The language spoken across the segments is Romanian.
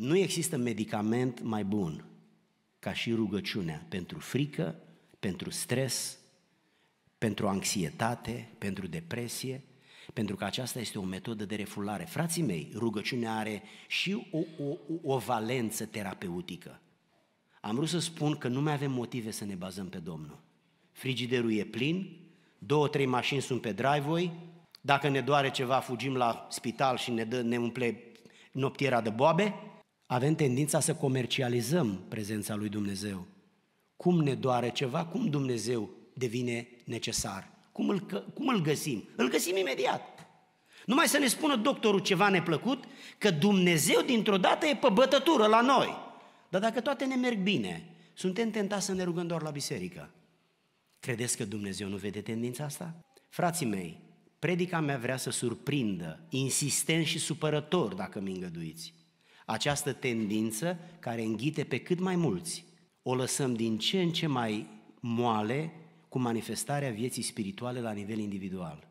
Nu există medicament mai bun ca și rugăciunea pentru frică, pentru stres, pentru anxietate, pentru depresie, pentru că aceasta este o metodă de refulare. Frații mei, rugăciunea are și o, o, o valență terapeutică. Am vrut să spun că nu mai avem motive să ne bazăm pe Domnul. Frigiderul e plin, două, trei mașini sunt pe driveway, dacă ne doare ceva, fugim la spital și ne, dă, ne umple noptiera de boabe, avem tendința să comercializăm prezența lui Dumnezeu. Cum ne doare ceva, cum Dumnezeu devine necesar. Cum îl, cum îl găsim? Îl găsim imediat. Numai să ne spună doctorul ceva neplăcut, că Dumnezeu dintr-o dată e pe bătătură la noi. Dar dacă toate ne merg bine, suntem tentați să ne rugăm doar la biserică. Credeți că Dumnezeu nu vede tendința asta? Frații mei, predica mea vrea să surprindă, insistent și supărător, dacă mi îngăduiți această tendință care înghite pe cât mai mulți, o lăsăm din ce în ce mai moale cu manifestarea vieții spirituale la nivel individual.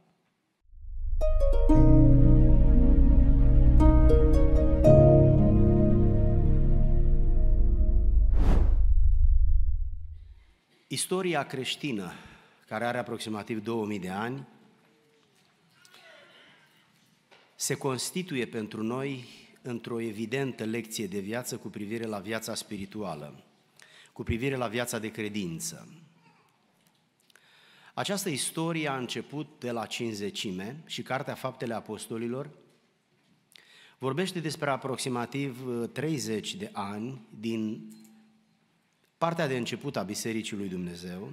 Istoria creștină, care are aproximativ 2000 de ani, se constituie pentru noi într-o evidentă lecție de viață cu privire la viața spirituală, cu privire la viața de credință. Această istorie a început de la cinzecime și Cartea Faptele Apostolilor vorbește despre aproximativ 30 uh, de ani din partea de început a Bisericii lui Dumnezeu,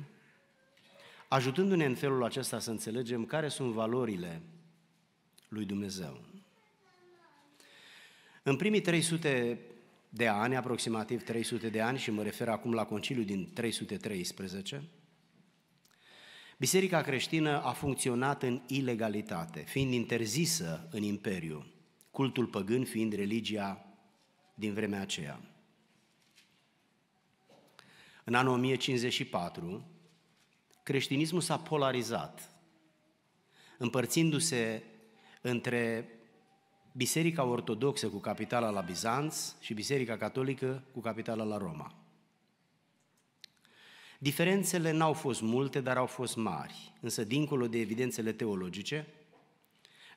ajutându-ne în felul acesta să înțelegem care sunt valorile lui Dumnezeu. În primii 300 de ani, aproximativ 300 de ani, și mă refer acum la Conciliul din 313, Biserica creștină a funcționat în ilegalitate, fiind interzisă în imperiu, cultul păgân fiind religia din vremea aceea. În anul 1054, creștinismul s-a polarizat, împărțindu-se între Biserica Ortodoxă cu capitala la Bizanț și Biserica Catolică cu capitala la Roma. Diferențele n-au fost multe, dar au fost mari, însă dincolo de evidențele teologice,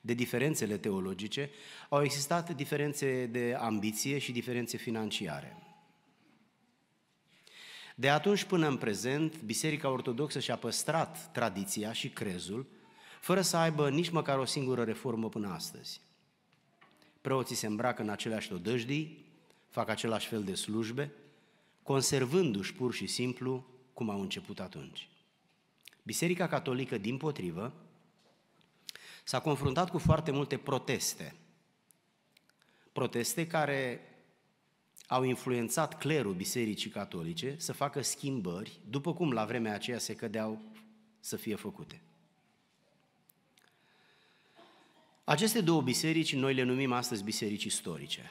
de diferențele teologice, au existat diferențe de ambiție și diferențe financiare. De atunci până în prezent, Biserica Ortodoxă și-a păstrat tradiția și crezul, fără să aibă nici măcar o singură reformă până astăzi. Preoții se îmbracă în aceleași odăjdii, fac același fel de slujbe, conservându-și pur și simplu cum au început atunci. Biserica Catolică, din potrivă, s-a confruntat cu foarte multe proteste. Proteste care au influențat clerul Bisericii Catolice să facă schimbări, după cum la vremea aceea se cădeau să fie făcute. Aceste două biserici noi le numim astăzi biserici istorice.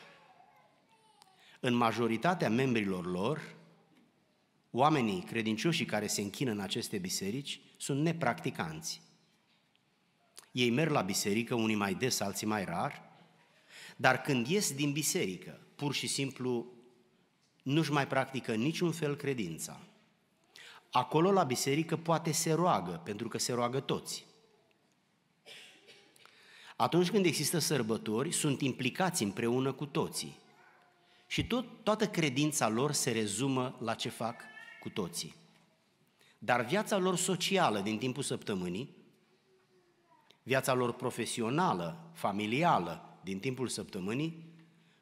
În majoritatea membrilor lor, oamenii credincioși care se închină în aceste biserici sunt nepracticanți. Ei merg la biserică, unii mai des, alții mai rar, dar când ies din biserică, pur și simplu nu-și mai practică niciun fel credința. Acolo la biserică poate se roagă, pentru că se roagă toți. Atunci când există sărbători, sunt implicați împreună cu toții. Și tot, toată credința lor se rezumă la ce fac cu toții. Dar viața lor socială din timpul săptămânii, viața lor profesională, familială din timpul săptămânii,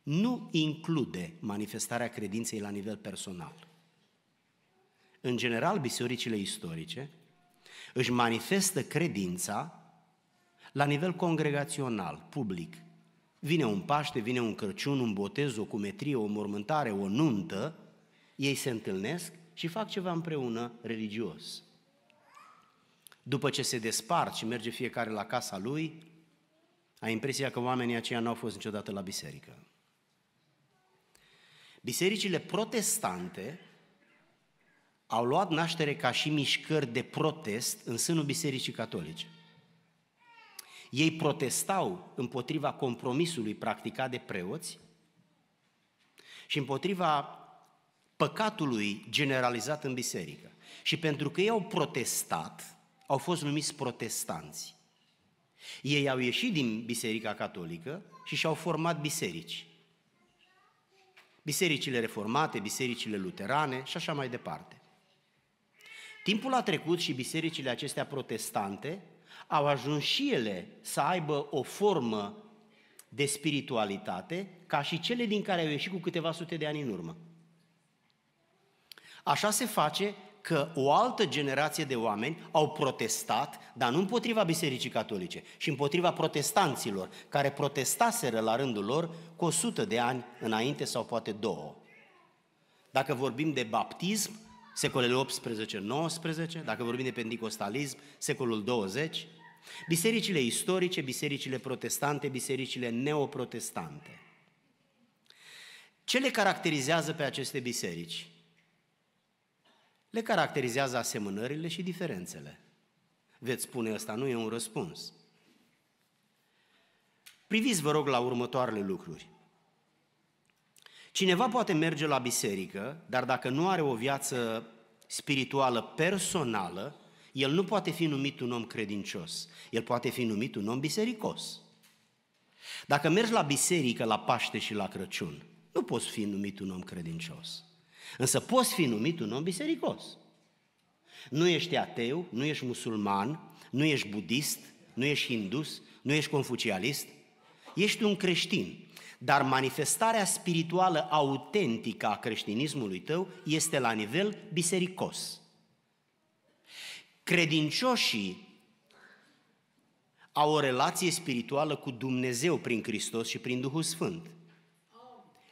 nu include manifestarea credinței la nivel personal. În general, bisericile istorice își manifestă credința la nivel congregațional, public, vine un Paște, vine un Crăciun, un botez, o cumetrie, o mormântare, o nuntă, ei se întâlnesc și fac ceva împreună religios. După ce se despart și merge fiecare la casa lui, ai impresia că oamenii aceia n-au fost niciodată la biserică. Bisericile protestante au luat naștere ca și mișcări de protest în sânul Bisericii Catolice. Ei protestau împotriva compromisului practicat de preoți și împotriva păcatului generalizat în biserică. Și pentru că ei au protestat, au fost numiți protestanți. Ei au ieșit din Biserica Catolică și și-au format biserici. Bisericile reformate, bisericile luterane și așa mai departe. Timpul a trecut și bisericile acestea protestante au ajuns și ele să aibă o formă de spiritualitate ca și cele din care au ieșit cu câteva sute de ani în urmă. Așa se face că o altă generație de oameni au protestat, dar nu împotriva Bisericii Catolice, și împotriva protestanților, care protestaseră la rândul lor cu 100 de ani înainte sau poate două. Dacă vorbim de baptism, secolele 18-19, dacă vorbim de pentecostalism, secolul 20, Bisericile istorice, bisericile protestante, bisericile neoprotestante. Ce le caracterizează pe aceste biserici? Le caracterizează asemănările și diferențele. Veți spune, ăsta nu e un răspuns. Priviți, vă rog, la următoarele lucruri. Cineva poate merge la biserică, dar dacă nu are o viață spirituală personală, el nu poate fi numit un om credincios, el poate fi numit un om bisericos. Dacă mergi la biserică, la Paște și la Crăciun, nu poți fi numit un om credincios. Însă poți fi numit un om bisericos. Nu ești ateu, nu ești musulman, nu ești budist, nu ești hindus, nu ești confucialist. Ești un creștin, dar manifestarea spirituală autentică a creștinismului tău este la nivel bisericos. Credincioșii au o relație spirituală cu Dumnezeu prin Hristos și prin Duhul Sfânt.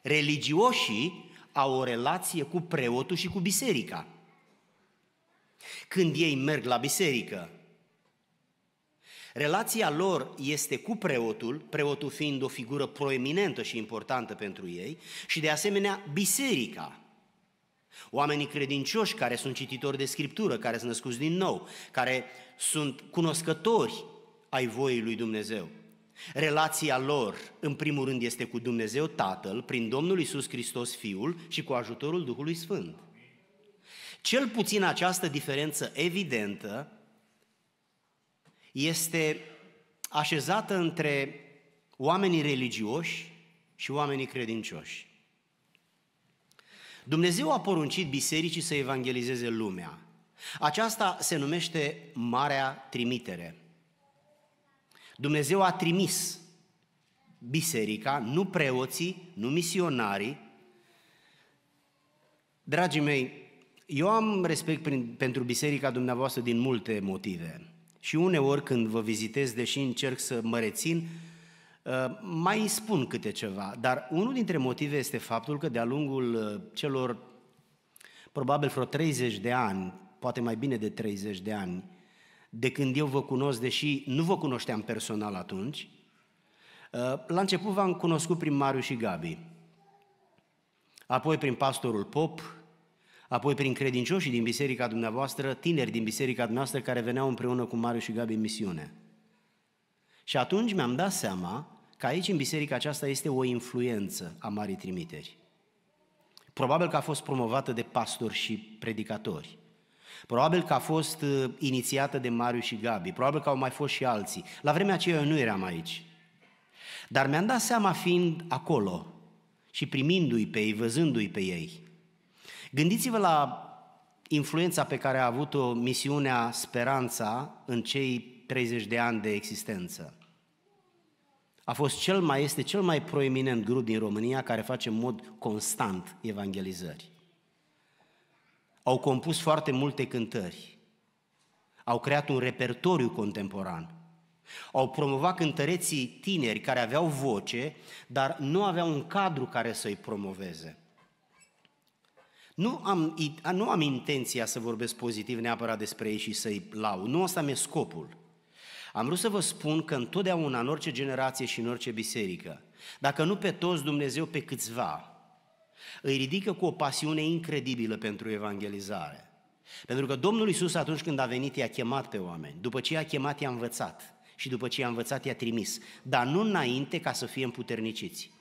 Religioșii au o relație cu preotul și cu biserica. Când ei merg la biserică, relația lor este cu preotul, preotul fiind o figură proeminentă și importantă pentru ei, și de asemenea biserica. Oamenii credincioși care sunt cititori de Scriptură, care sunt născuți din nou, care sunt cunoscători ai voii lui Dumnezeu. Relația lor, în primul rând, este cu Dumnezeu Tatăl, prin Domnul Isus Hristos Fiul și cu ajutorul Duhului Sfânt. Cel puțin această diferență evidentă este așezată între oamenii religioși și oamenii credincioși. Dumnezeu a poruncit bisericii să evangelizeze lumea. Aceasta se numește Marea Trimitere. Dumnezeu a trimis biserica, nu preoții, nu misionarii. Dragii mei, eu am respect prin, pentru biserica dumneavoastră din multe motive. Și uneori când vă vizitez, deși încerc să mă rețin, Ă, mai spun câte ceva, dar unul dintre motive este faptul că de-a lungul ă, celor probabil vreo 30 de ani, poate mai bine de 30 de ani, de când eu vă cunosc, deși nu vă cunoșteam personal atunci, ă, la început v-am cunoscut prin Mariu și Gabi, apoi prin pastorul Pop, apoi prin credincioșii din biserica dumneavoastră, tineri din biserica dumneavoastră care veneau împreună cu Mariu și Gabi în misiune. Și atunci mi-am dat seama că aici, în biserica aceasta, este o influență a Marii Trimiteri. Probabil că a fost promovată de pastori și predicatori. Probabil că a fost uh, inițiată de Mariu și Gabi, probabil că au mai fost și alții. La vremea aceea eu nu eram aici. Dar mi-am dat seama fiind acolo și primindu-i pe ei, văzându-i pe ei. Gândiți-vă la influența pe care a avut-o misiunea Speranța în cei 30 de ani de existență. A fost cel mai, este cel mai proeminent grup din România care face în mod constant evangelizări. Au compus foarte multe cântări. Au creat un repertoriu contemporan. Au promovat cântăreții tineri care aveau voce, dar nu aveau un cadru care să-i promoveze. Nu am, nu am intenția să vorbesc pozitiv neapărat despre ei și să-i lau. Nu asta mi-e scopul. Am vrut să vă spun că întotdeauna, în orice generație și în orice biserică, dacă nu pe toți Dumnezeu, pe câțiva, îi ridică cu o pasiune incredibilă pentru evangelizare. Pentru că Domnul Isus atunci când a venit i-a chemat pe oameni, după ce i-a chemat i-a învățat și după ce i-a învățat i-a trimis, dar nu înainte ca să fie împuterniciți.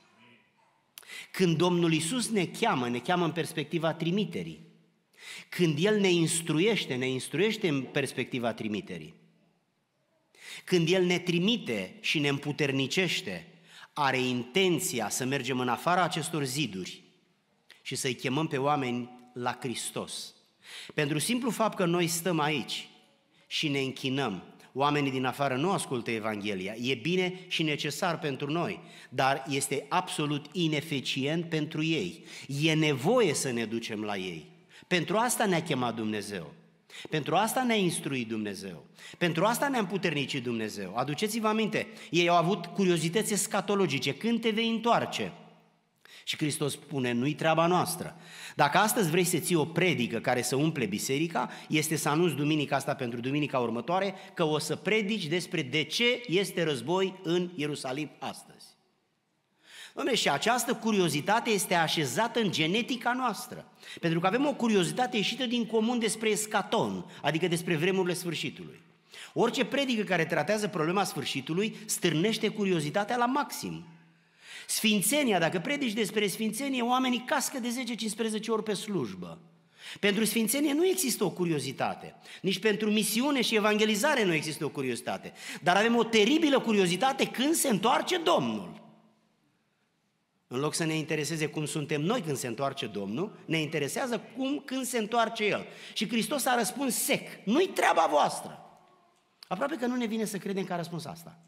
Când Domnul Isus ne cheamă, ne cheamă în perspectiva trimiterii. Când El ne instruiește, ne instruiește în perspectiva trimiterii. Când El ne trimite și ne împuternicește, are intenția să mergem în afara acestor ziduri și să-i chemăm pe oameni la Hristos. Pentru simplu fapt că noi stăm aici și ne închinăm, oamenii din afară nu ascultă Evanghelia. E bine și necesar pentru noi, dar este absolut ineficient pentru ei. E nevoie să ne ducem la ei. Pentru asta ne-a chemat Dumnezeu. Pentru asta ne-a instruit Dumnezeu. Pentru asta ne-a puternicit Dumnezeu. Aduceți-vă aminte, ei au avut curiozități escatologice. Când te vei întoarce? Și Hristos spune, nu-i treaba noastră. Dacă astăzi vrei să ții o predică care să umple biserica, este să anunți duminica asta pentru duminica următoare că o să predici despre de ce este război în Ierusalim astăzi. Dom'le, și această curiozitate este așezată în genetica noastră. Pentru că avem o curiozitate ieșită din comun despre escaton, adică despre vremurile sfârșitului. Orice predică care tratează problema sfârșitului stârnește curiozitatea la maxim. Sfințenia, dacă predici despre sfințenie, oamenii cască de 10-15 ori pe slujbă. Pentru sfințenie nu există o curiozitate, nici pentru misiune și evangelizare nu există o curiozitate, dar avem o teribilă curiozitate când se întoarce Domnul. În loc să ne intereseze cum suntem noi când se întoarce Domnul, ne interesează cum când se întoarce El. Și Hristos a răspuns sec, nu-i treaba voastră. Aproape că nu ne vine să credem că a răspuns asta.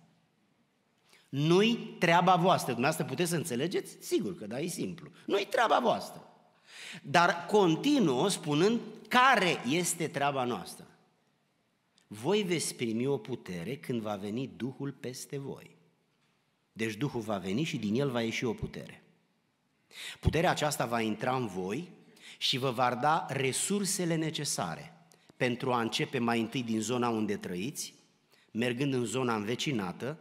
Nu-i treaba voastră. Dumneavoastră puteți să înțelegeți? Sigur că da, e simplu. Nu-i treaba voastră. Dar continuă spunând care este treaba noastră. Voi veți primi o putere când va veni Duhul peste voi. Deci Duhul va veni și din el va ieși o putere. Puterea aceasta va intra în voi și vă va da resursele necesare pentru a începe mai întâi din zona unde trăiți, mergând în zona învecinată,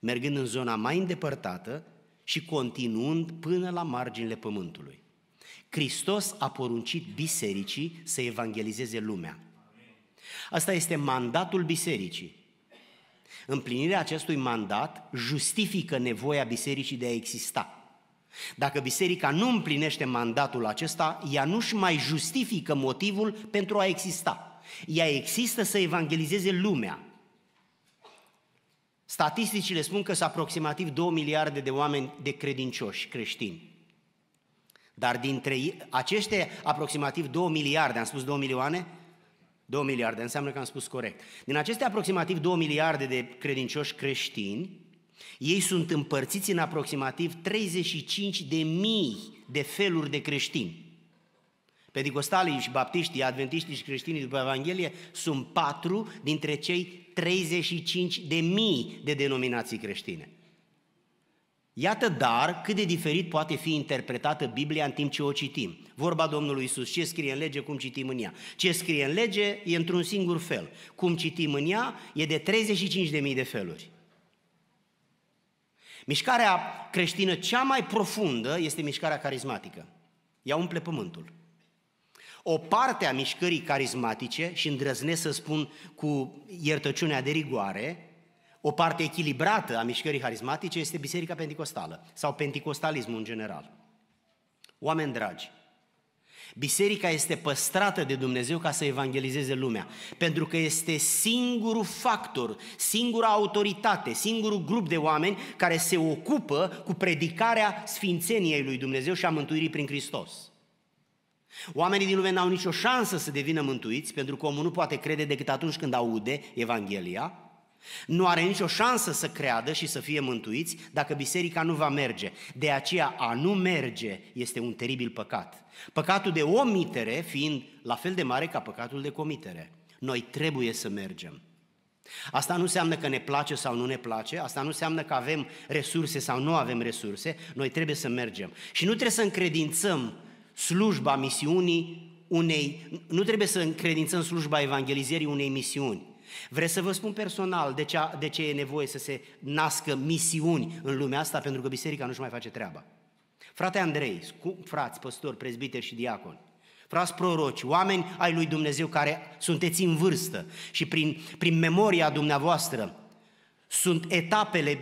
mergând în zona mai îndepărtată și continuând până la marginile pământului. Hristos a poruncit bisericii să evangelizeze lumea. Asta este mandatul bisericii. Împlinirea acestui mandat justifică nevoia bisericii de a exista. Dacă biserica nu împlinește mandatul acesta, ea nu-și mai justifică motivul pentru a exista. Ea există să evangelizeze lumea. Statisticile spun că sunt aproximativ 2 miliarde de oameni de credincioși creștini. Dar dintre aceste aproximativ 2 miliarde, am spus 2 milioane, 2 miliarde, înseamnă că am spus corect. Din aceste aproximativ 2 miliarde de credincioși creștini, ei sunt împărțiți în aproximativ 35 de mii de feluri de creștini. Pedicostalii și baptiștii, adventiștii și creștinii după Evanghelie sunt patru dintre cei 35 de mii de denominații creștine. Iată dar cât de diferit poate fi interpretată Biblia în timp ce o citim. Vorba Domnului Isus, ce scrie în lege, cum citim în ea. Ce scrie în lege e într-un singur fel. Cum citim în ea e de 35.000 de feluri. Mișcarea creștină cea mai profundă este mișcarea carismatică. Ea umple pământul. O parte a mișcării carismatice, și îndrăznesc să spun cu iertăciunea de rigoare, o parte echilibrată a mișcării harismatice este Biserica Pentecostală sau Pentecostalismul în general. Oameni dragi, Biserica este păstrată de Dumnezeu ca să evangelizeze lumea, pentru că este singurul factor, singura autoritate, singurul grup de oameni care se ocupă cu predicarea sfințeniei lui Dumnezeu și a mântuirii prin Hristos. Oamenii din lume n-au nicio șansă să devină mântuiți, pentru că omul nu poate crede decât atunci când aude Evanghelia, nu are nicio șansă să creadă și să fie mântuiți dacă biserica nu va merge. De aceea a nu merge este un teribil păcat. Păcatul de omitere fiind la fel de mare ca păcatul de comitere. Noi trebuie să mergem. Asta nu înseamnă că ne place sau nu ne place, asta nu înseamnă că avem resurse sau nu avem resurse, noi trebuie să mergem. Și nu trebuie să încredințăm slujba misiunii unei, nu trebuie să încredințăm slujba evangelizării unei misiuni. Vreți să vă spun personal de ce, de ce e nevoie să se nască misiuni în lumea asta, pentru că biserica nu-și mai face treaba. Frate Andrei, frați, păstori, prezbiteri și diaconi, frați proroci, oameni ai lui Dumnezeu care sunteți în vârstă și prin, prin memoria dumneavoastră sunt etapele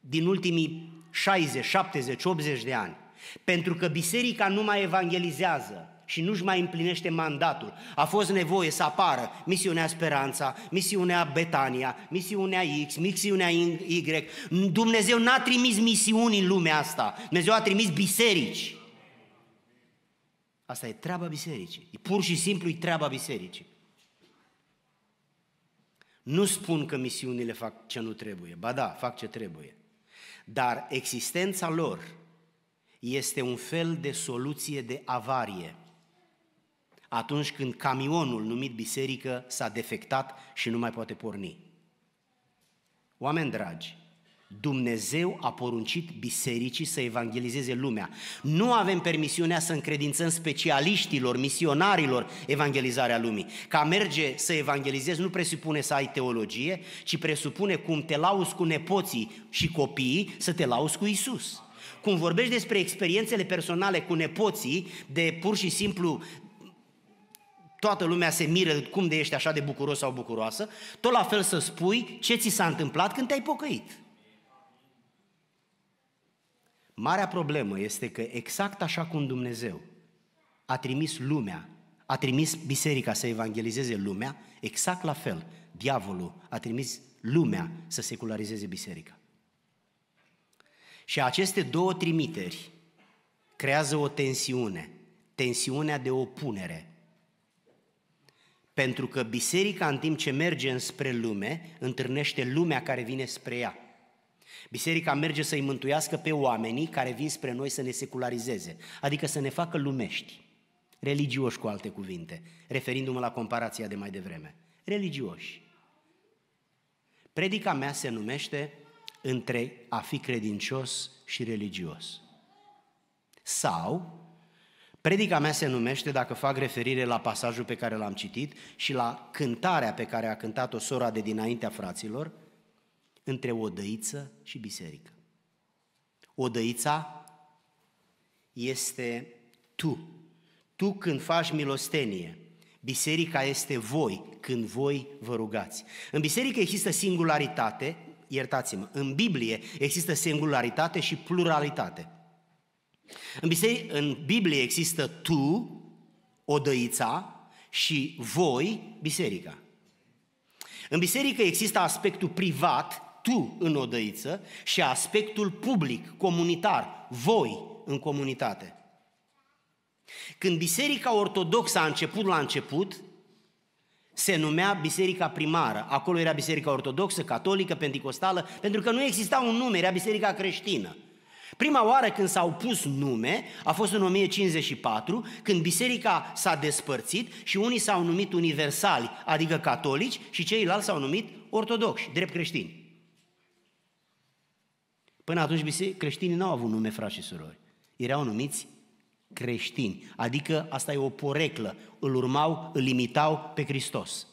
din ultimii 60, 70, 80 de ani. Pentru că biserica nu mai evangelizează, și nu-și mai împlinește mandatul. A fost nevoie să apară misiunea Speranța, misiunea Betania, misiunea X, misiunea Y. Dumnezeu n-a trimis misiuni în lumea asta, Dumnezeu a trimis biserici. Asta e treaba bisericii. Pur și simplu e treaba bisericii. Nu spun că misiunile fac ce nu trebuie, ba da, fac ce trebuie. Dar existența lor este un fel de soluție de avarie atunci când camionul numit biserică s-a defectat și nu mai poate porni. Oameni dragi, Dumnezeu a poruncit bisericii să evangelizeze lumea. Nu avem permisiunea să încredințăm specialiștilor, misionarilor evangelizarea lumii. Ca merge să evangelizezi nu presupune să ai teologie, ci presupune cum te lauzi cu nepoții și copiii să te lauzi cu Isus. Cum vorbești despre experiențele personale cu nepoții, de pur și simplu toată lumea se miră cum de ești așa de bucuros sau bucuroasă, tot la fel să spui ce ți s-a întâmplat când te-ai pocăit. Marea problemă este că exact așa cum Dumnezeu a trimis lumea, a trimis biserica să evangelizeze lumea, exact la fel, diavolul a trimis lumea să secularizeze biserica. Și aceste două trimiteri creează o tensiune, tensiunea de opunere pentru că biserica, în timp ce merge spre lume, întâlnește lumea care vine spre ea. Biserica merge să-i mântuiască pe oamenii care vin spre noi să ne secularizeze, adică să ne facă lumești, religioși cu alte cuvinte, referindu-mă la comparația de mai devreme. Religioși. Predica mea se numește între a fi credincios și religios. Sau Predica mea se numește, dacă fac referire la pasajul pe care l-am citit și la cântarea pe care a cântat-o sora de dinaintea fraților, între dăiță și biserică. dăița este tu. Tu când faci milostenie, biserica este voi, când voi vă rugați. În biserică există singularitate, iertați-mă, în Biblie există singularitate și pluralitate. În, biserică, în Biblie există tu, odăița, și voi, biserica. În biserică există aspectul privat, tu în odăiță, și aspectul public, comunitar, voi în comunitate. Când biserica ortodoxă a început la început, se numea biserica primară. Acolo era biserica ortodoxă, catolică, pentecostală, pentru că nu exista un nume, era biserica creștină. Prima oară când s-au pus nume a fost în 1054, când biserica s-a despărțit și unii s-au numit universali, adică catolici, și ceilalți s-au numit ortodoxi, drept creștini. Până atunci creștinii n-au avut nume, frați și surori. Erau numiți creștini, adică asta e o poreclă, îl urmau, îl imitau pe Hristos.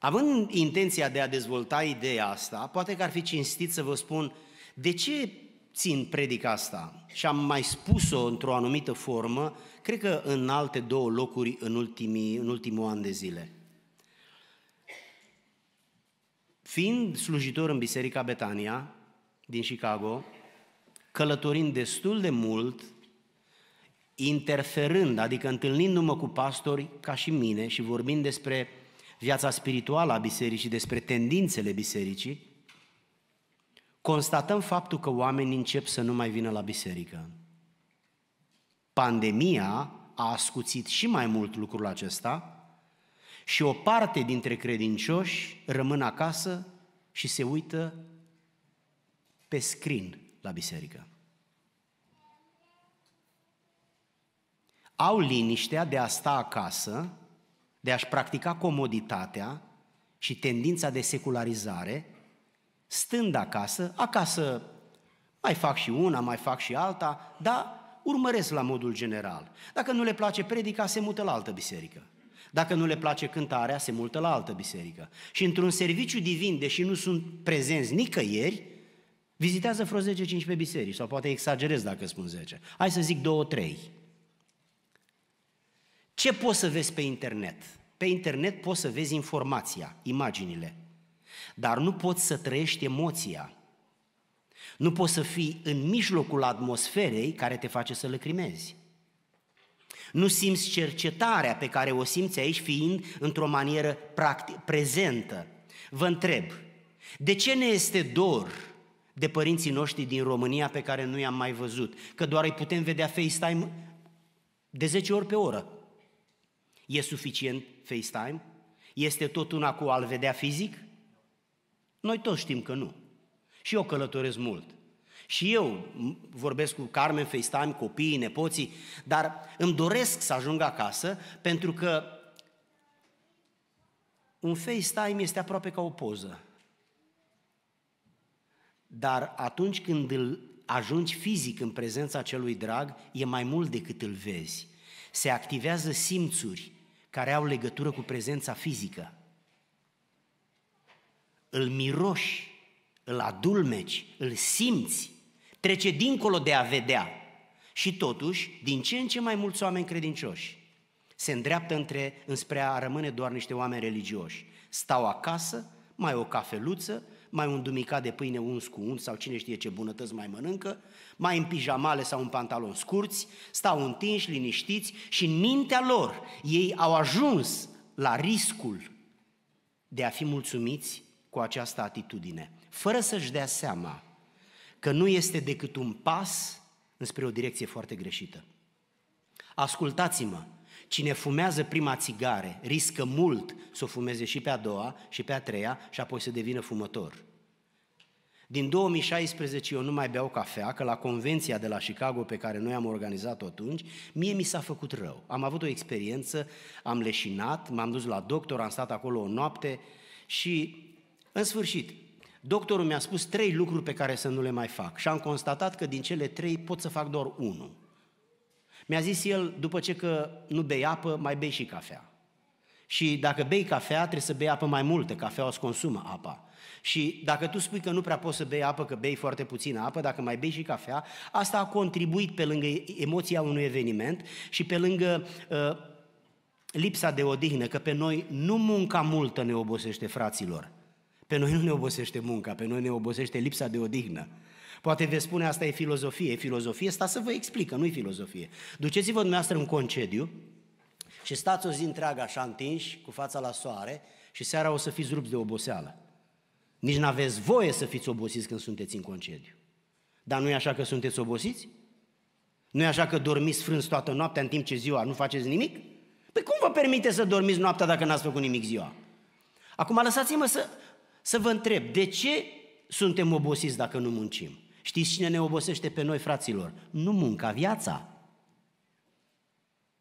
Având intenția de a dezvolta ideea asta, poate că ar fi cinstit să vă spun de ce țin predica asta. Și am mai spus-o într-o anumită formă, cred că în alte două locuri în, ultimii, în ultimul an de zile. Fiind slujitor în Biserica Betania din Chicago, călătorind destul de mult, interferând, adică întâlnindu-mă cu pastori ca și mine și vorbind despre viața spirituală a bisericii, despre tendințele bisericii, constatăm faptul că oamenii încep să nu mai vină la biserică. Pandemia a ascuțit și mai mult lucrul acesta și o parte dintre credincioși rămân acasă și se uită pe screen la biserică. Au liniștea de a sta acasă de a-și practica comoditatea și tendința de secularizare, stând acasă, acasă mai fac și una, mai fac și alta, dar urmăresc la modul general. Dacă nu le place predica, se mută la altă biserică. Dacă nu le place cântarea, se mută la altă biserică. Și într-un serviciu divin, deși nu sunt prezenți nicăieri, vizitează vreo 10-15 biserici, sau poate exagerez dacă spun 10. Hai să zic 2-3. Ce poți să vezi pe internet? Pe internet poți să vezi informația, imaginile, dar nu poți să trăiești emoția. Nu poți să fii în mijlocul atmosferei care te face să lăcrimezi. Nu simți cercetarea pe care o simți aici fiind într-o manieră practic, prezentă. Vă întreb, de ce ne este dor de părinții noștri din România pe care nu i-am mai văzut? Că doar îi putem vedea FaceTime de 10 ori pe oră. E suficient FaceTime? Este tot una cu al vedea fizic? Noi toți știm că nu. Și eu călătoresc mult. Și eu vorbesc cu Carmen, FaceTime, copiii, nepoții, dar îmi doresc să ajung acasă pentru că un FaceTime este aproape ca o poză. Dar atunci când îl ajungi fizic în prezența celui drag, e mai mult decât îl vezi. Se activează simțuri, care au legătură cu prezența fizică. Îl miroși, îl adulmeci, îl simți, trece dincolo de a vedea. Și totuși, din ce în ce mai mulți oameni credincioși se îndreaptă între, înspre a rămâne doar niște oameni religioși. Stau acasă, mai o cafeluță, mai un dumicat de pâine uns cu unt sau cine știe ce bunătăți mai mănâncă, mai în pijamale sau în pantaloni scurți, stau întinși, liniștiți și în mintea lor ei au ajuns la riscul de a fi mulțumiți cu această atitudine, fără să-și dea seama că nu este decât un pas înspre o direcție foarte greșită. Ascultați-mă, Cine fumează prima țigare riscă mult să o fumeze și pe a doua și pe a treia și apoi să devină fumător. Din 2016 eu nu mai beau cafea, că la convenția de la Chicago pe care noi am organizat-o atunci, mie mi s-a făcut rău. Am avut o experiență, am leșinat, m-am dus la doctor, am stat acolo o noapte și, în sfârșit, doctorul mi-a spus trei lucruri pe care să nu le mai fac și am constatat că din cele trei pot să fac doar unul. Mi-a zis el, după ce că nu bei apă, mai bei și cafea. Și dacă bei cafea, trebuie să bei apă mai multă, Cafea îți consumă apa. Și dacă tu spui că nu prea poți să bei apă, că bei foarte puțină apă, dacă mai bei și cafea, asta a contribuit pe lângă emoția unui eveniment și pe lângă uh, lipsa de odihnă, că pe noi nu munca multă ne obosește, fraților. Pe noi nu ne obosește munca, pe noi ne obosește lipsa de odihnă. Poate veți spune asta e filozofie. E filozofie? Sta să vă explică, nu e filozofie. Duceți-vă dumneavoastră în concediu și stați o zi întreagă așa întinși, cu fața la soare și seara o să fiți rupți de oboseală. Nici n-aveți voie să fiți obosiți când sunteți în concediu. Dar nu e așa că sunteți obosiți? Nu e așa că dormiți frâns toată noaptea în timp ce ziua nu faceți nimic? Păi cum vă permite să dormiți noaptea dacă n-ați făcut nimic ziua? Acum lăsați-mă să, să vă întreb, de ce suntem obosiți dacă nu muncim? Știți cine ne obosește pe noi, fraților? Nu munca, viața.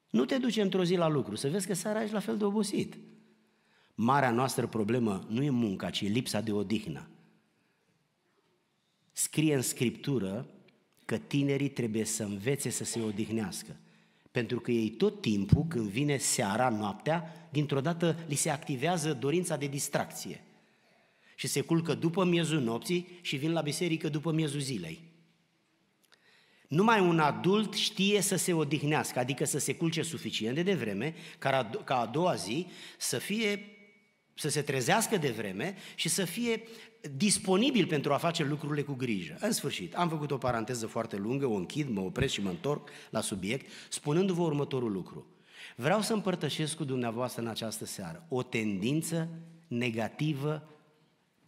Nu te duci într-o zi la lucru, să vezi că seara ești la fel de obosit. Marea noastră problemă nu e munca, ci e lipsa de odihnă. Scrie în Scriptură că tinerii trebuie să învețe să se odihnească. Pentru că ei tot timpul, când vine seara, noaptea, dintr-o dată li se activează dorința de distracție și se culcă după miezul nopții și vin la biserică după miezul zilei. Numai un adult știe să se odihnească, adică să se culce suficient de devreme ca a doua zi să fie să se trezească de vreme și să fie disponibil pentru a face lucrurile cu grijă. În sfârșit, am făcut o paranteză foarte lungă, o închid, mă opresc și mă întorc la subiect, spunându-vă următorul lucru. Vreau să împărtășesc cu dumneavoastră în această seară o tendință negativă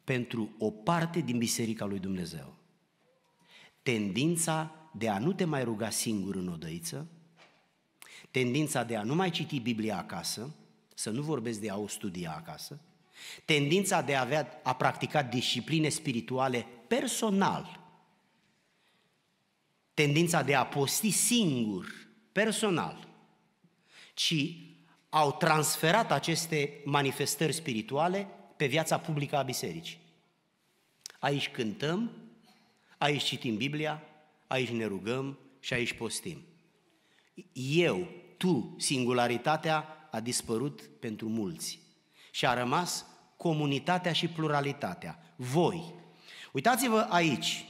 pentru o parte din biserica lui Dumnezeu. Tendința de a nu te mai ruga singur în odăiță, tendința de a nu mai citi Biblia acasă, să nu vorbesc de a o studia acasă, tendința de a, avea, a practica discipline spirituale personal, tendința de a posti singur, personal, ci au transferat aceste manifestări spirituale pe viața publică a bisericii. Aici cântăm, aici citim Biblia, aici ne rugăm și aici postim. Eu, tu, singularitatea a dispărut pentru mulți și a rămas comunitatea și pluralitatea, voi. Uitați-vă aici,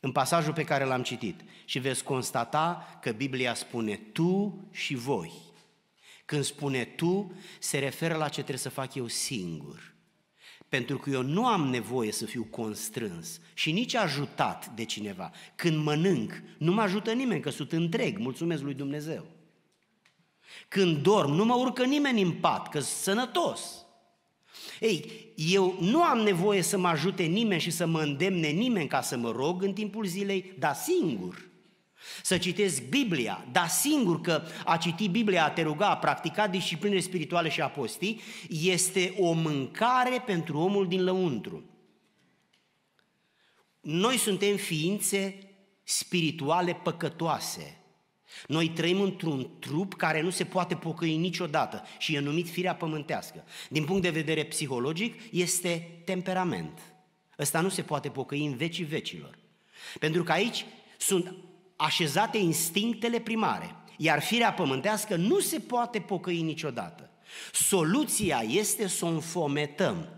în pasajul pe care l-am citit, și veți constata că Biblia spune tu și voi. Când spune tu, se referă la ce trebuie să fac eu singur. Pentru că eu nu am nevoie să fiu constrâns și nici ajutat de cineva. Când mănânc, nu mă ajută nimeni, că sunt întreg, mulțumesc lui Dumnezeu. Când dorm, nu mă urcă nimeni în pat, că sunt sănătos. Ei, eu nu am nevoie să mă ajute nimeni și să mă îndemne nimeni ca să mă rog în timpul zilei, dar singur să citesc Biblia, dar singur că a citi Biblia, a te ruga, a practica discipline spirituale și apostii, este o mâncare pentru omul din lăuntru. Noi suntem ființe spirituale păcătoase. Noi trăim într-un trup care nu se poate pocăi niciodată și e numit firea pământească. Din punct de vedere psihologic, este temperament. Ăsta nu se poate pocăi în vecii vecilor. Pentru că aici sunt așezate instinctele primare, iar firea pământească nu se poate pocăi niciodată. Soluția este să o înfometăm,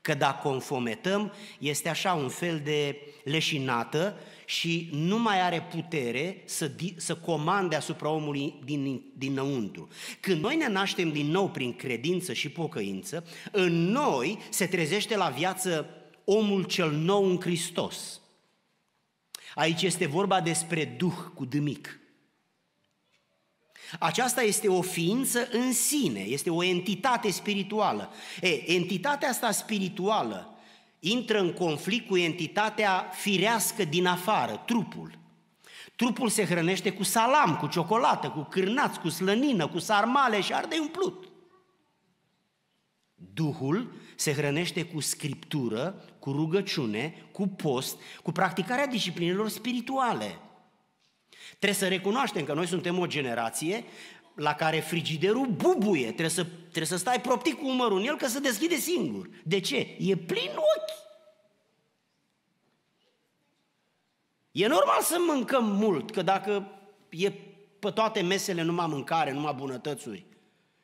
că dacă o înfometăm, este așa un fel de leșinată și nu mai are putere să, să comande asupra omului din, dinăuntru. Când noi ne naștem din nou prin credință și pocăință, în noi se trezește la viață omul cel nou în Hristos – Aici este vorba despre Duh cu dâmic. Aceasta este o ființă în sine, este o entitate spirituală. E, entitatea asta spirituală intră în conflict cu entitatea firească din afară, trupul. Trupul se hrănește cu salam, cu ciocolată, cu cârnați, cu slănină, cu sarmale și ardei umplut. Duhul se hrănește cu scriptură, cu rugăciune, cu post, cu practicarea disciplinelor spirituale. Trebuie să recunoaștem că noi suntem o generație la care frigiderul bubuie, trebuie să, trebuie să stai proptic cu umărul în el că se deschide singur. De ce? E plin ochi. E normal să mâncăm mult, că dacă e pe toate mesele numai mâncare, numai bunătățuri,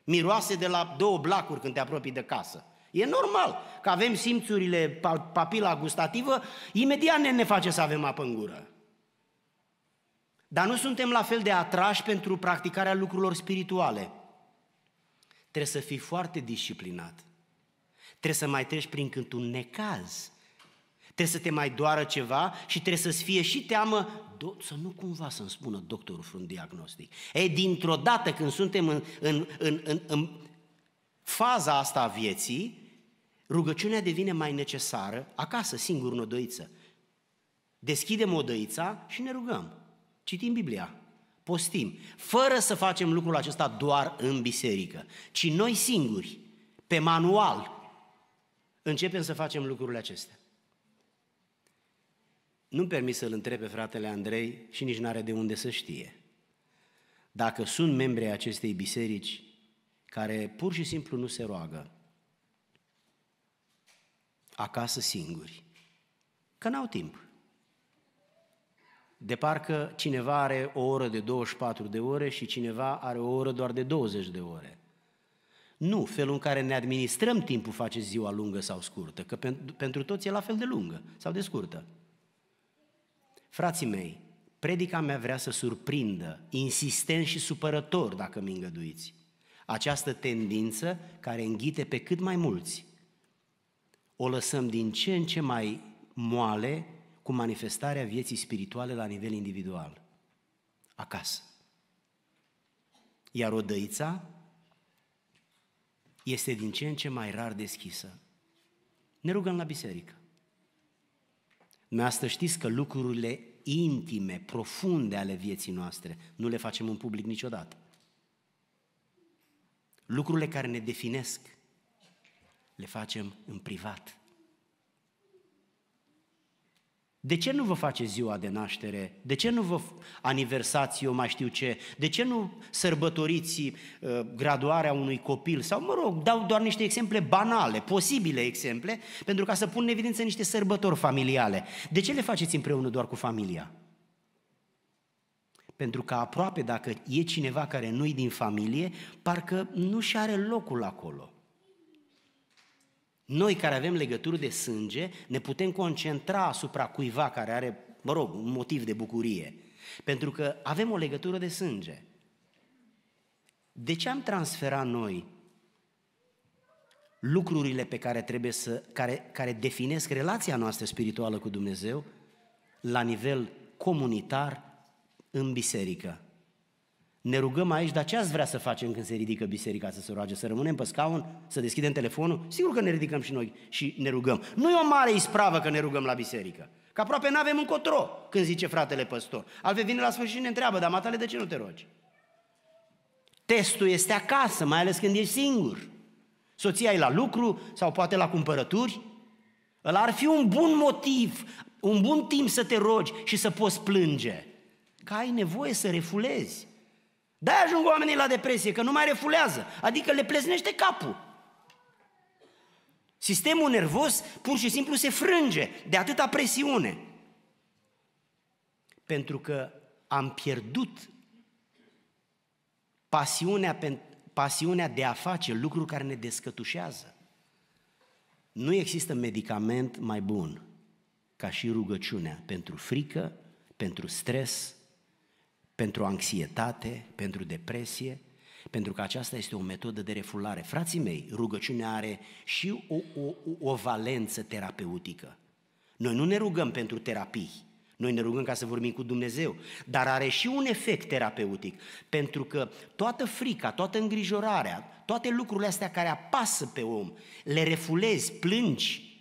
miroase de la două blacuri când te apropii de casă. E normal că avem simțurile, papila gustativă, imediat ne, ne face să avem apă în gură. Dar nu suntem la fel de atrași pentru practicarea lucrurilor spirituale. Trebuie să fii foarte disciplinat. Trebuie să mai treci prin când un necaz. Trebuie să te mai doară ceva și trebuie să-ți fie și teamă do- să nu cumva să-mi spună doctorul un diagnostic. E dintr-o dată când suntem în, în, în, în, în faza asta a vieții, rugăciunea devine mai necesară, acasă, singur, în odăiță. Deschidem odăița și ne rugăm. Citim Biblia, postim, fără să facem lucrul acesta doar în biserică, ci noi singuri, pe manual, începem să facem lucrurile acestea. Nu-mi permis să-l întreb pe fratele Andrei și nici n-are de unde să știe. Dacă sunt membri ai acestei biserici care pur și simplu nu se roagă, acasă singuri, că n-au timp. De parcă cineva are o oră de 24 de ore și cineva are o oră doar de 20 de ore. Nu, felul în care ne administrăm timpul face ziua lungă sau scurtă, că pentru toți e la fel de lungă sau de scurtă. Frații mei, predica mea vrea să surprindă, insistent și supărător, dacă mi îngăduiți, această tendință care înghite pe cât mai mulți o lăsăm din ce în ce mai moale cu manifestarea vieții spirituale la nivel individual, acasă. Iar odăița este din ce în ce mai rar deschisă. Ne rugăm la biserică. astăzi știți că lucrurile intime, profunde ale vieții noastre, nu le facem în public niciodată. Lucrurile care ne definesc, le facem în privat. De ce nu vă face ziua de naștere? De ce nu vă aniversați eu mai știu ce? De ce nu sărbătoriți uh, graduarea unui copil? Sau, mă rog, dau doar niște exemple banale, posibile exemple, pentru ca să pun în evidență niște sărbători familiale. De ce le faceți împreună doar cu familia? Pentru că aproape dacă e cineva care nu-i din familie, parcă nu și are locul acolo. Noi care avem legături de sânge ne putem concentra asupra cuiva care are, mă rog, un motiv de bucurie. Pentru că avem o legătură de sânge. De ce am transferat noi lucrurile pe care trebuie să, care, care definesc relația noastră spirituală cu Dumnezeu la nivel comunitar în biserică? ne rugăm aici, dar ce ați vrea să facem când se ridică biserica să se roage? Să rămânem pe scaun? Să deschidem telefonul? Sigur că ne ridicăm și noi și ne rugăm. Nu e o mare ispravă că ne rugăm la biserică. Că aproape nu avem încotro când zice fratele păstor. Altfel vine la sfârșit și ne întreabă, dar matale, de ce nu te rogi? Testul este acasă, mai ales când ești singur. Soția e la lucru sau poate la cumpărături. Îl ar fi un bun motiv, un bun timp să te rogi și să poți plânge. Că ai nevoie să refulezi de ajung oamenii la depresie, că nu mai refulează, adică le pleznește capul. Sistemul nervos pur și simplu se frânge de atâta presiune. Pentru că am pierdut pasiunea, pasiunea de a face lucruri care ne descătușează. Nu există medicament mai bun ca și rugăciunea pentru frică, pentru stres, pentru anxietate, pentru depresie, pentru că aceasta este o metodă de refulare. Frații mei, rugăciunea are și o, o, o valență terapeutică. Noi nu ne rugăm pentru terapii, noi ne rugăm ca să vorbim cu Dumnezeu, dar are și un efect terapeutic, pentru că toată frica, toată îngrijorarea, toate lucrurile astea care apasă pe om, le refulezi, plângi,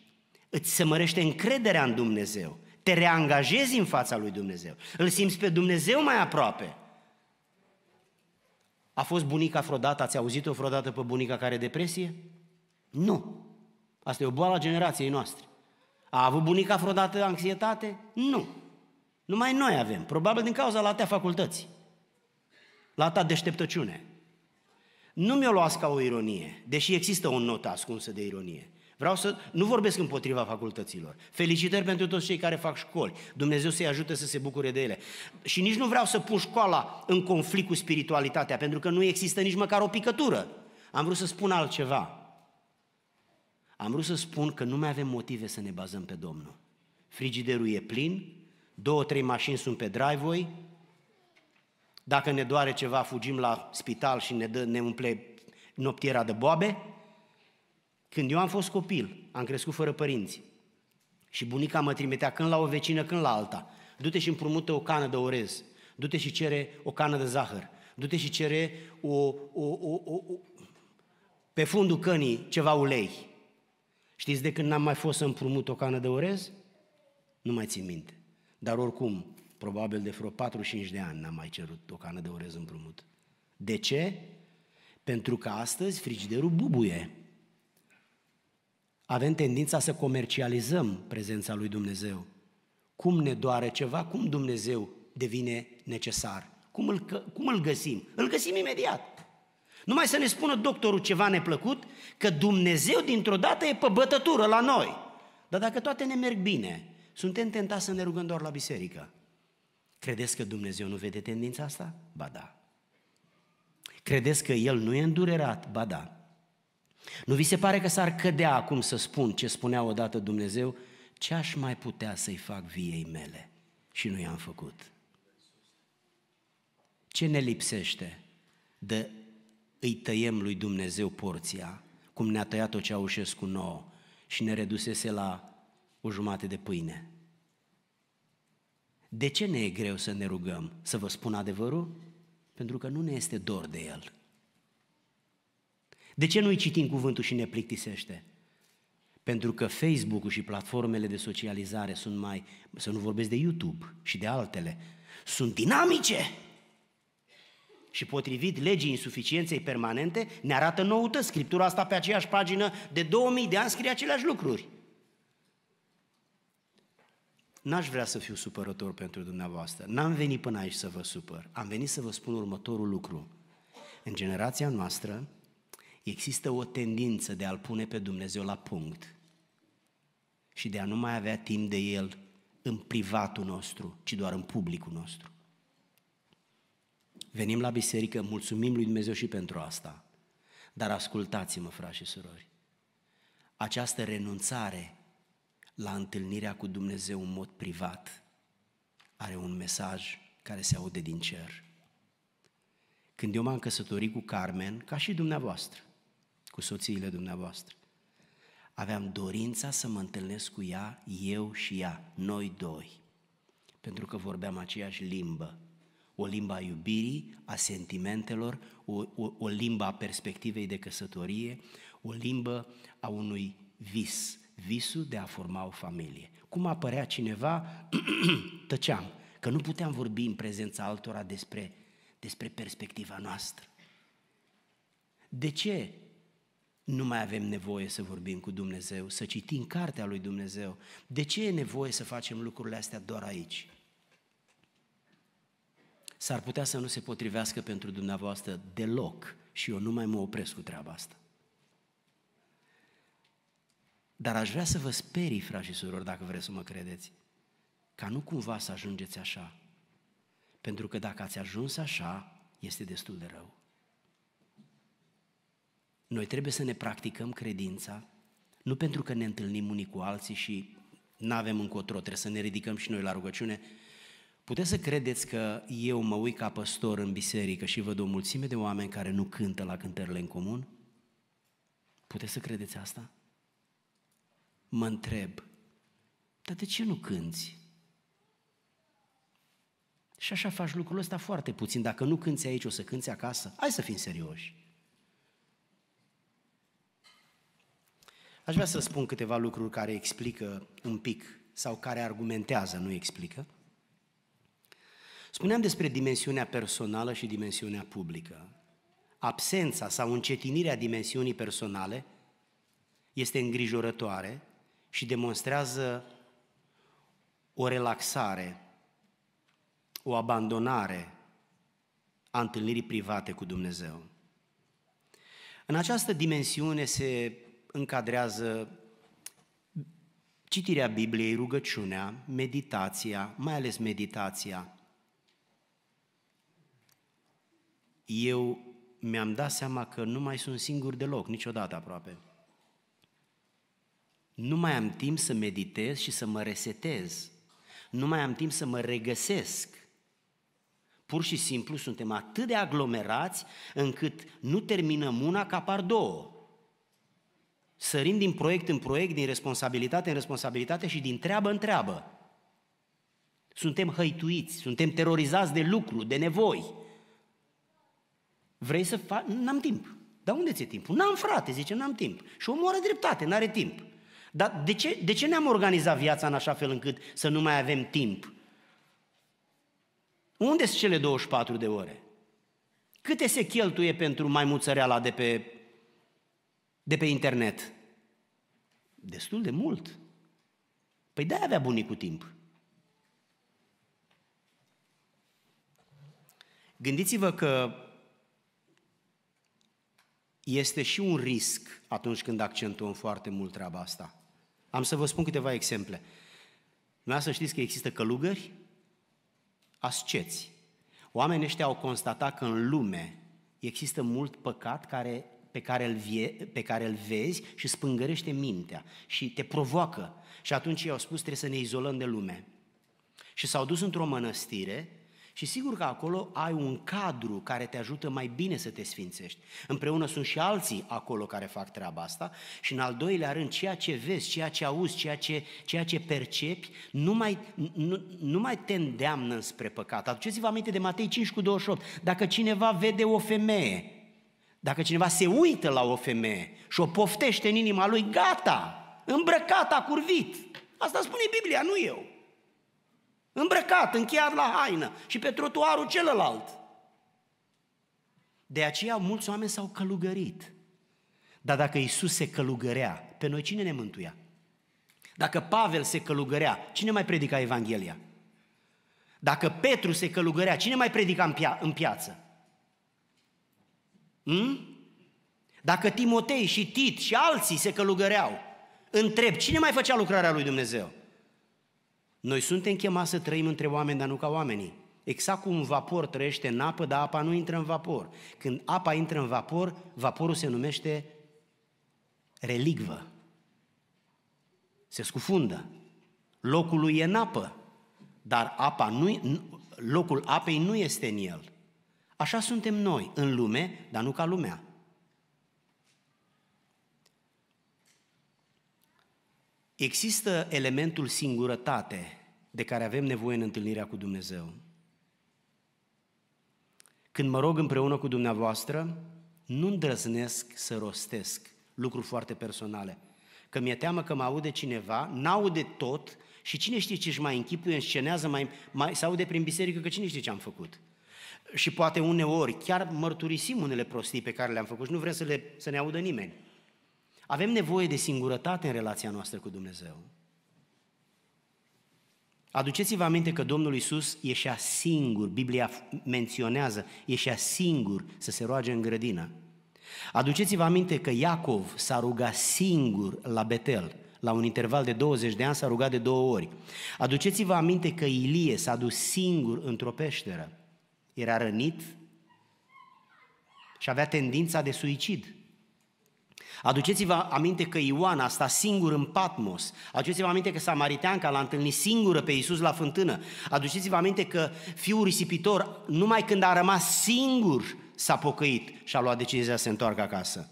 îți sămărește încrederea în Dumnezeu. Te reangajezi în fața lui Dumnezeu. Îl simți pe Dumnezeu mai aproape. A fost bunica vreodată, ați auzit-o vreodată pe bunica care are depresie? Nu. Asta e o boală a generației noastre. A avut bunica vreodată anxietate? Nu. Numai noi avem. Probabil din cauza latea facultății. Lata deșteptăciune. Nu mi-o luați ca o ironie, deși există o notă ascunsă de ironie. Vreau să nu vorbesc împotriva facultăților. Felicitări pentru toți cei care fac școli. Dumnezeu să-i ajute să se bucure de ele. Și nici nu vreau să pun școala în conflict cu spiritualitatea, pentru că nu există nici măcar o picătură. Am vrut să spun altceva. Am vrut să spun că nu mai avem motive să ne bazăm pe Domnul. Frigiderul e plin, două, trei mașini sunt pe driveway, dacă ne doare ceva, fugim la spital și ne, dă, ne umple noptiera de boabe, când eu am fost copil, am crescut fără părinți și bunica mă trimitea când la o vecină, când la alta. Du-te și împrumută o cană de orez, du-te și cere o cană de zahăr, du-te și cere o, o, o, o, o, pe fundul cănii ceva ulei. Știți de când n-am mai fost să împrumut o cană de orez? Nu mai țin minte. Dar oricum, probabil de vreo 45 de ani n-am mai cerut o cană de orez împrumut. De ce? Pentru că astăzi frigiderul bubuie. Avem tendința să comercializăm prezența lui Dumnezeu. Cum ne doare ceva, cum Dumnezeu devine necesar. Cum îl, cum îl găsim? Îl găsim imediat. Numai să ne spună doctorul ceva neplăcut, că Dumnezeu dintr-o dată e pe bătătură la noi. Dar dacă toate ne merg bine, suntem tentați să ne rugăm doar la biserică. Credeți că Dumnezeu nu vede tendința asta? Ba da. Credeți că El nu e îndurerat? Ba da. Nu vi se pare că s-ar cădea acum să spun ce spunea odată Dumnezeu? Ce aș mai putea să-i fac viei mele? Și nu i-am făcut. Ce ne lipsește? De îi tăiem lui Dumnezeu porția, cum ne-a tăiat-o Ceaușescu nouă și ne redusese la o jumate de pâine. De ce ne e greu să ne rugăm? Să vă spun adevărul? Pentru că nu ne este dor de El. De ce nu-i citim cuvântul și ne plictisește? Pentru că Facebook-ul și platformele de socializare sunt mai, să nu vorbesc de YouTube și de altele, sunt dinamice și potrivit legii insuficienței permanente, ne arată noutăți. Scriptura asta pe aceeași pagină de 2000 de ani scrie aceleași lucruri. N-aș vrea să fiu supărător pentru dumneavoastră. N-am venit până aici să vă supăr. Am venit să vă spun următorul lucru. În generația noastră, există o tendință de a-L pune pe Dumnezeu la punct și de a nu mai avea timp de El în privatul nostru, ci doar în publicul nostru. Venim la biserică, mulțumim lui Dumnezeu și pentru asta. Dar ascultați-mă, frați și surori, această renunțare la întâlnirea cu Dumnezeu în mod privat are un mesaj care se aude din cer. Când eu m-am căsătorit cu Carmen, ca și dumneavoastră, cu soțiile dumneavoastră. Aveam dorința să mă întâlnesc cu ea, eu și ea, noi doi, pentru că vorbeam aceeași limbă, o limbă a iubirii, a sentimentelor, o, o, o limbă a perspectivei de căsătorie, o limbă a unui vis, visul de a forma o familie. Cum apărea cineva, tăceam, că nu puteam vorbi în prezența altora despre, despre perspectiva noastră. De ce nu mai avem nevoie să vorbim cu Dumnezeu, să citim cartea lui Dumnezeu. De ce e nevoie să facem lucrurile astea doar aici? S-ar putea să nu se potrivească pentru dumneavoastră deloc și eu nu mai mă opresc cu treaba asta. Dar aș vrea să vă sperii, frați și surori, dacă vreți să mă credeți, ca nu cumva să ajungeți așa. Pentru că dacă ați ajuns așa, este destul de rău. Noi trebuie să ne practicăm credința, nu pentru că ne întâlnim unii cu alții și nu avem încotro, trebuie să ne ridicăm și noi la rugăciune. Puteți să credeți că eu mă uit ca păstor în biserică și văd o mulțime de oameni care nu cântă la cântările în comun? Puteți să credeți asta? Mă întreb, dar de ce nu cânți? Și așa faci lucrul ăsta foarte puțin. Dacă nu cânți aici, o să cânți acasă. Hai să fim serioși. Aș vrea să spun câteva lucruri care explică un pic sau care argumentează, nu explică. Spuneam despre dimensiunea personală și dimensiunea publică. Absența sau încetinirea dimensiunii personale este îngrijorătoare și demonstrează o relaxare, o abandonare a întâlnirii private cu Dumnezeu. În această dimensiune se încadrează citirea Bibliei, rugăciunea, meditația, mai ales meditația. Eu mi-am dat seama că nu mai sunt singur deloc, niciodată aproape. Nu mai am timp să meditez și să mă resetez. Nu mai am timp să mă regăsesc. Pur și simplu suntem atât de aglomerați încât nu terminăm una ca par două sărim din proiect în proiect, din responsabilitate în responsabilitate și din treabă în treabă. Suntem hăituiți, suntem terorizați de lucru, de nevoi. Vrei să faci? N-am timp. Dar unde ți-e timpul? N-am frate, zice, n-am timp. Și omul are dreptate, n-are timp. Dar de ce, de ce ne-am organizat viața în așa fel încât să nu mai avem timp? Unde sunt cele 24 de ore? Câte se cheltuie pentru maimuțăreala de pe de pe internet? Destul de mult. Păi de avea bunii cu timp. Gândiți-vă că este și un risc atunci când accentuăm foarte mult treaba asta. Am să vă spun câteva exemple. Vreau să știți că există călugări, asceți. Oamenii ăștia au constatat că în lume există mult păcat care pe care, îl vie, pe care îl vezi și spângărește mintea și te provoacă. Și atunci i-au spus, trebuie să ne izolăm de lume. Și s-au dus într-o mănăstire și sigur că acolo ai un cadru care te ajută mai bine să te sfințești. Împreună sunt și alții acolo care fac treaba asta și în al doilea rând, ceea ce vezi, ceea ce auzi, ceea ce, ceea ce percepi, nu mai, nu, nu mai te îndeamnă spre păcat. Aduceți-vă aminte de Matei 5 cu 28. Dacă cineva vede o femeie dacă cineva se uită la o femeie și o poftește în inima lui, gata, a curvit. Asta spune Biblia, nu eu. Îmbrăcat, încheiat la haină și pe trotuarul celălalt. De aceea mulți oameni s-au călugărit. Dar dacă Isus se călugărea, pe noi cine ne mântuia? Dacă Pavel se călugărea, cine mai predica Evanghelia? Dacă Petru se călugărea, cine mai predica în, pia- în piață? Hmm? Dacă Timotei și Tit și alții se călugăreau, întreb, cine mai făcea lucrarea lui Dumnezeu? Noi suntem chemați să trăim între oameni, dar nu ca oamenii. Exact cum un vapor trăiește în apă, dar apa nu intră în vapor. Când apa intră în vapor, vaporul se numește relicvă. Se scufundă. Locul lui e în apă, dar apa nu, locul apei nu este în el. Așa suntem noi în lume, dar nu ca lumea. Există elementul singurătate de care avem nevoie în întâlnirea cu Dumnezeu. Când mă rog împreună cu dumneavoastră, nu îndrăznesc să rostesc lucruri foarte personale. Că mi-e teamă că mă aude cineva, n-aude tot și cine știe ce își mai închipuie, înscenează, mai, mai, se aude prin biserică că cine știe ce am făcut și poate uneori chiar mărturisim unele prostii pe care le-am făcut și nu vrem să, le, să ne audă nimeni. Avem nevoie de singurătate în relația noastră cu Dumnezeu. Aduceți-vă aminte că Domnul Isus ieșea singur, Biblia menționează, ieșea singur să se roage în grădină. Aduceți-vă aminte că Iacov s-a rugat singur la Betel, la un interval de 20 de ani s-a rugat de două ori. Aduceți-vă aminte că Ilie s-a dus singur într-o peșteră era rănit și avea tendința de suicid. Aduceți-vă aminte că Ioan a stat singur în Patmos. Aduceți-vă aminte că Samariteanca l-a întâlnit singură pe Iisus la fântână. Aduceți-vă aminte că fiul risipitor, numai când a rămas singur, s-a pocăit și a luat decizia să se întoarcă acasă.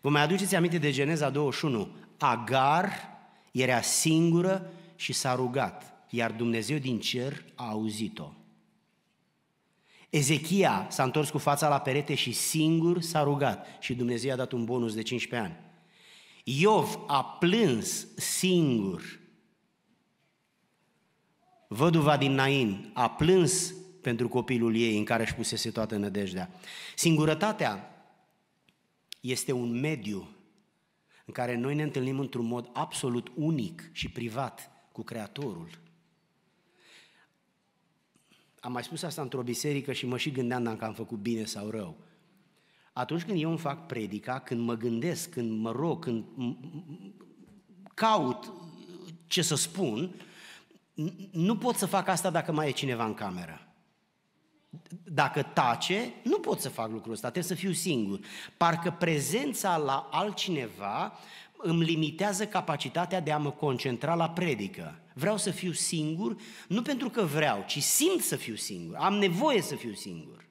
Vă mai aduceți aminte de Geneza 21? Agar era singură și s-a rugat, iar Dumnezeu din cer a auzit-o. Ezechia s-a întors cu fața la perete și singur s-a rugat și Dumnezeu i-a dat un bonus de 15 ani. Iov a plâns singur. Văduva din Nain a plâns pentru copilul ei în care își pusese toată nădejdea. Singurătatea este un mediu în care noi ne întâlnim într-un mod absolut unic și privat cu Creatorul. Am mai spus asta într-o biserică și mă și gândeam dacă am făcut bine sau rău. Atunci când eu îmi fac predica, când mă gândesc, când mă rog, când caut ce să spun, nu pot să fac asta dacă mai e cineva în cameră. Dacă tace, nu pot să fac lucrul ăsta, trebuie să fiu singur. Parcă prezența la altcineva îmi limitează capacitatea de a mă concentra la predică. Vreau să fiu singur, nu pentru că vreau, ci simt să fiu singur. Am nevoie să fiu singur.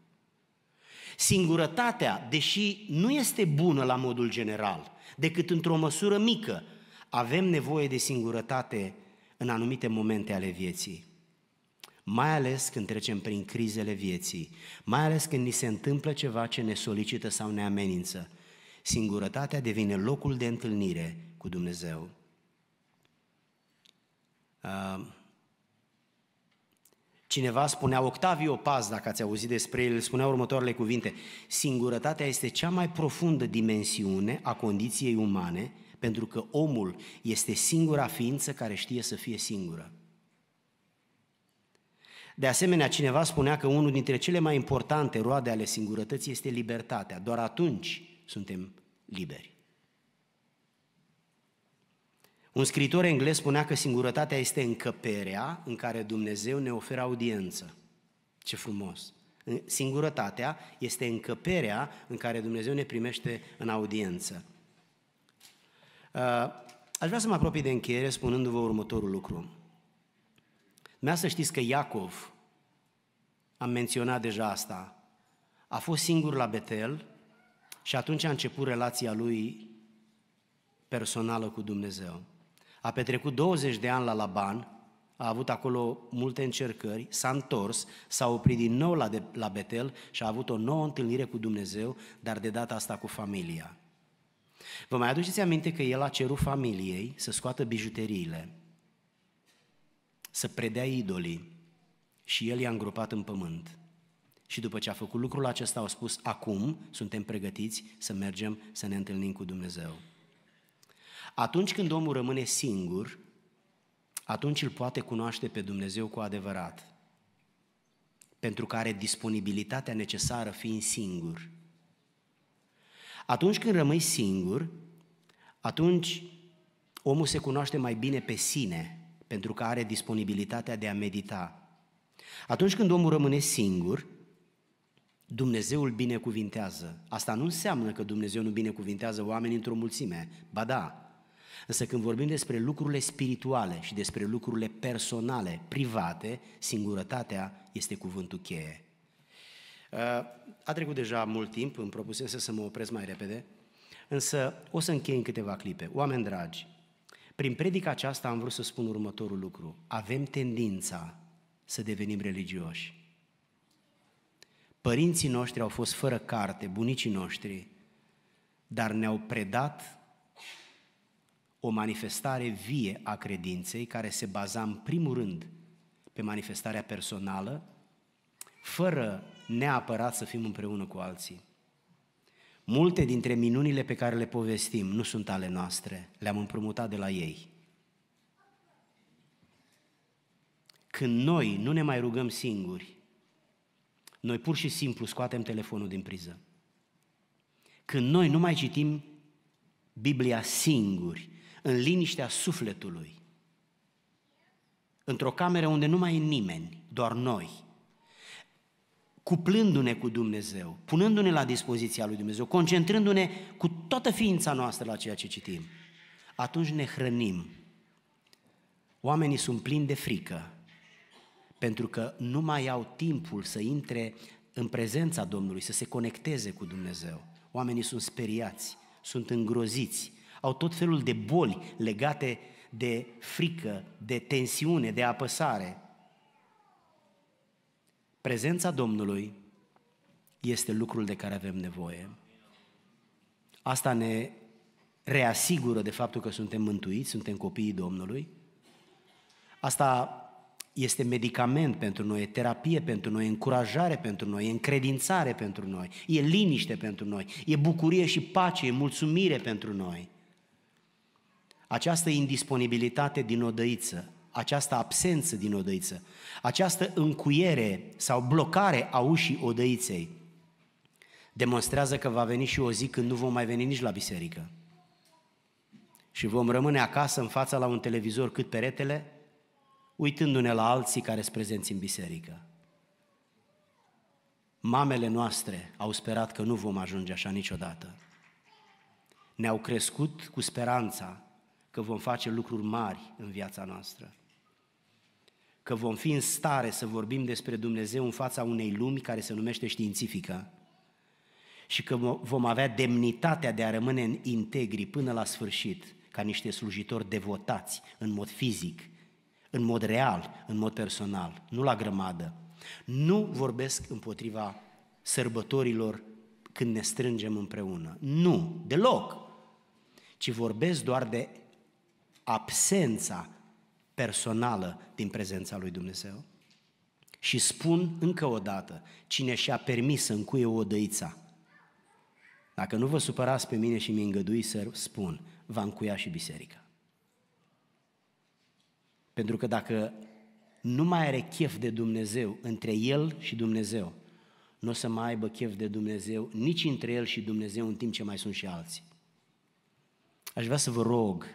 Singurătatea, deși nu este bună la modul general, decât într-o măsură mică, avem nevoie de singurătate în anumite momente ale vieții. Mai ales când trecem prin crizele vieții, mai ales când ni se întâmplă ceva ce ne solicită sau ne amenință. Singurătatea devine locul de întâlnire cu Dumnezeu. Cineva spunea, Octavio Paz, dacă ați auzit despre el, spunea următoarele cuvinte, singurătatea este cea mai profundă dimensiune a condiției umane, pentru că omul este singura ființă care știe să fie singură. De asemenea, cineva spunea că unul dintre cele mai importante roade ale singurătății este libertatea. Doar atunci suntem liberi. Un scriitor englez spunea că singurătatea este încăperea în care Dumnezeu ne oferă audiență. Ce frumos! Singurătatea este încăperea în care Dumnezeu ne primește în audiență. Uh, aș vrea să mă apropii de încheiere spunându-vă următorul lucru. Mi-a să știți că Iacov, am menționat deja asta, a fost singur la Betel și atunci a început relația lui personală cu Dumnezeu a petrecut 20 de ani la Laban, a avut acolo multe încercări, s-a întors, s-a oprit din nou la, de, la Betel și a avut o nouă întâlnire cu Dumnezeu, dar de data asta cu familia. Vă mai aduceți aminte că el a cerut familiei să scoată bijuteriile, să predea idolii și el i-a îngropat în pământ. Și după ce a făcut lucrul acesta, au spus, acum suntem pregătiți să mergem să ne întâlnim cu Dumnezeu. Atunci când omul rămâne singur, atunci îl poate cunoaște pe Dumnezeu cu adevărat, pentru că are disponibilitatea necesară fiind singur. Atunci când rămâi singur, atunci omul se cunoaște mai bine pe sine, pentru că are disponibilitatea de a medita. Atunci când omul rămâne singur, Dumnezeu îl binecuvintează. Asta nu înseamnă că Dumnezeu nu binecuvintează oamenii într-o mulțime. Ba da, Însă când vorbim despre lucrurile spirituale și despre lucrurile personale, private, singurătatea este cuvântul cheie. Uh, a trecut deja mult timp, îmi propusese să mă opresc mai repede, însă o să închei în câteva clipe. Oameni dragi, prin predica aceasta am vrut să spun următorul lucru. Avem tendința să devenim religioși. Părinții noștri au fost fără carte, bunicii noștri, dar ne-au predat o manifestare vie a credinței care se baza în primul rând pe manifestarea personală, fără neapărat să fim împreună cu alții. Multe dintre minunile pe care le povestim nu sunt ale noastre, le-am împrumutat de la ei. Când noi nu ne mai rugăm singuri, noi pur și simplu scoatem telefonul din priză. Când noi nu mai citim Biblia singuri, în liniștea sufletului, într-o cameră unde nu mai e nimeni, doar noi, cuplându-ne cu Dumnezeu, punându-ne la dispoziția lui Dumnezeu, concentrându-ne cu toată ființa noastră la ceea ce citim, atunci ne hrănim. Oamenii sunt plini de frică, pentru că nu mai au timpul să intre în prezența Domnului, să se conecteze cu Dumnezeu. Oamenii sunt speriați, sunt îngroziți, au tot felul de boli legate de frică, de tensiune, de apăsare. Prezența Domnului este lucrul de care avem nevoie. Asta ne reasigură de faptul că suntem mântuiți, suntem copiii Domnului. Asta este medicament pentru noi, e terapie pentru noi, e încurajare pentru noi, e încredințare pentru noi, e liniște pentru noi, e bucurie și pace, e mulțumire pentru noi această indisponibilitate din odăiță, această absență din odăiță, această încuiere sau blocare a ușii odăiței, demonstrează că va veni și o zi când nu vom mai veni nici la biserică. Și vom rămâne acasă în fața la un televizor cât peretele, uitându-ne la alții care sunt prezenți în biserică. Mamele noastre au sperat că nu vom ajunge așa niciodată. Ne-au crescut cu speranța că vom face lucruri mari în viața noastră. Că vom fi în stare să vorbim despre Dumnezeu în fața unei lumi care se numește științifică și că vom avea demnitatea de a rămâne în integri până la sfârșit, ca niște slujitori devotați în mod fizic, în mod real, în mod personal, nu la grămadă. Nu vorbesc împotriva sărbătorilor când ne strângem împreună. Nu, deloc. Ci vorbesc doar de absența personală din prezența lui Dumnezeu. Și spun încă o dată, cine și-a permis să încuie o dăița, dacă nu vă supărați pe mine și mi îngădui să spun, va încuia și biserica. Pentru că dacă nu mai are chef de Dumnezeu între el și Dumnezeu, nu o să mai aibă chef de Dumnezeu nici între el și Dumnezeu în timp ce mai sunt și alții. Aș vrea să vă rog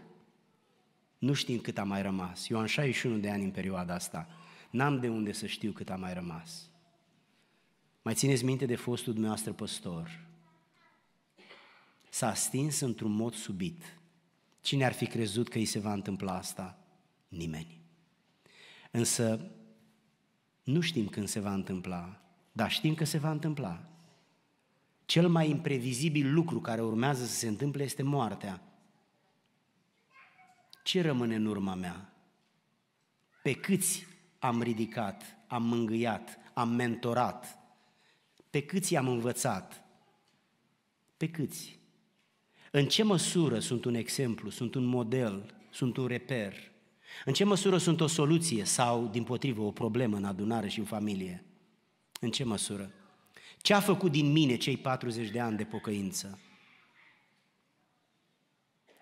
nu știm cât a mai rămas. Eu am 61 de ani în perioada asta. N-am de unde să știu cât a mai rămas. Mai țineți minte de fostul dumneavoastră păstor. S-a stins într-un mod subit. Cine ar fi crezut că îi se va întâmpla asta? Nimeni. Însă nu știm când se va întâmpla, dar știm că se va întâmpla. Cel mai imprevizibil lucru care urmează să se întâmple este moartea ce rămâne în urma mea? Pe câți am ridicat, am mângâiat, am mentorat? Pe câți am învățat? Pe câți? În ce măsură sunt un exemplu, sunt un model, sunt un reper? În ce măsură sunt o soluție sau, din potrivă, o problemă în adunare și în familie? În ce măsură? Ce a făcut din mine cei 40 de ani de pocăință?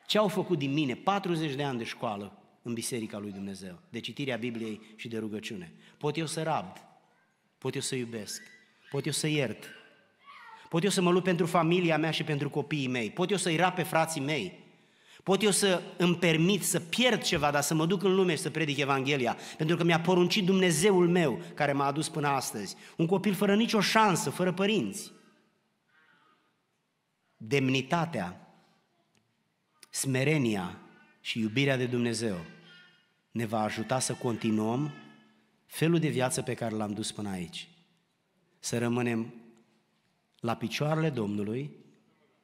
Ce au făcut din mine 40 de ani de școală în Biserica lui Dumnezeu, de citirea Bibliei și de rugăciune? Pot eu să rabd, pot eu să iubesc, pot eu să iert, pot eu să mă lupt pentru familia mea și pentru copiii mei, pot eu să-i rap pe frații mei, Pot eu să îmi permit să pierd ceva, dar să mă duc în lume și să predic Evanghelia, pentru că mi-a poruncit Dumnezeul meu care m-a adus până astăzi. Un copil fără nicio șansă, fără părinți. Demnitatea smerenia și iubirea de Dumnezeu ne va ajuta să continuăm felul de viață pe care l-am dus până aici. Să rămânem la picioarele Domnului,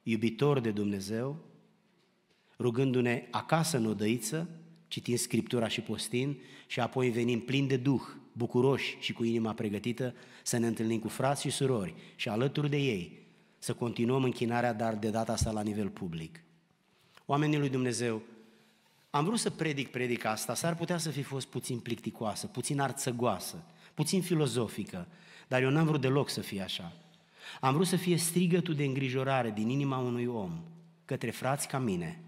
iubitori de Dumnezeu, rugându-ne acasă în odăiță, citind Scriptura și postin și apoi venim plini de Duh, bucuroși și cu inima pregătită să ne întâlnim cu frați și surori și alături de ei să continuăm închinarea, dar de data asta la nivel public. Oamenii lui Dumnezeu, am vrut să predic predica asta, s-ar putea să fi fost puțin plicticoasă, puțin arțăgoasă, puțin filozofică, dar eu n-am vrut deloc să fie așa. Am vrut să fie strigătul de îngrijorare din inima unui om către frați ca mine,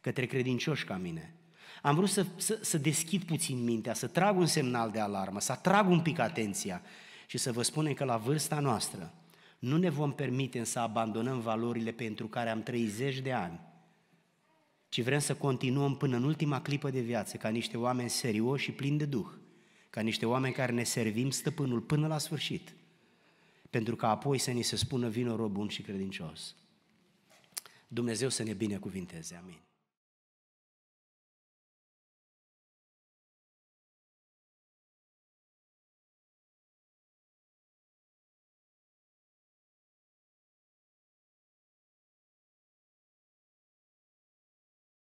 către credincioși ca mine. Am vrut să, să, să deschid puțin mintea, să trag un semnal de alarmă, să atrag un pic atenția și să vă spunem că la vârsta noastră nu ne vom permite să abandonăm valorile pentru care am 30 de ani ci vrem să continuăm până în ultima clipă de viață, ca niște oameni serioși și plini de Duh, ca niște oameni care ne servim stăpânul până la sfârșit, pentru ca apoi să ni se spună vină rob bun și credincios. Dumnezeu să ne binecuvinteze, amin.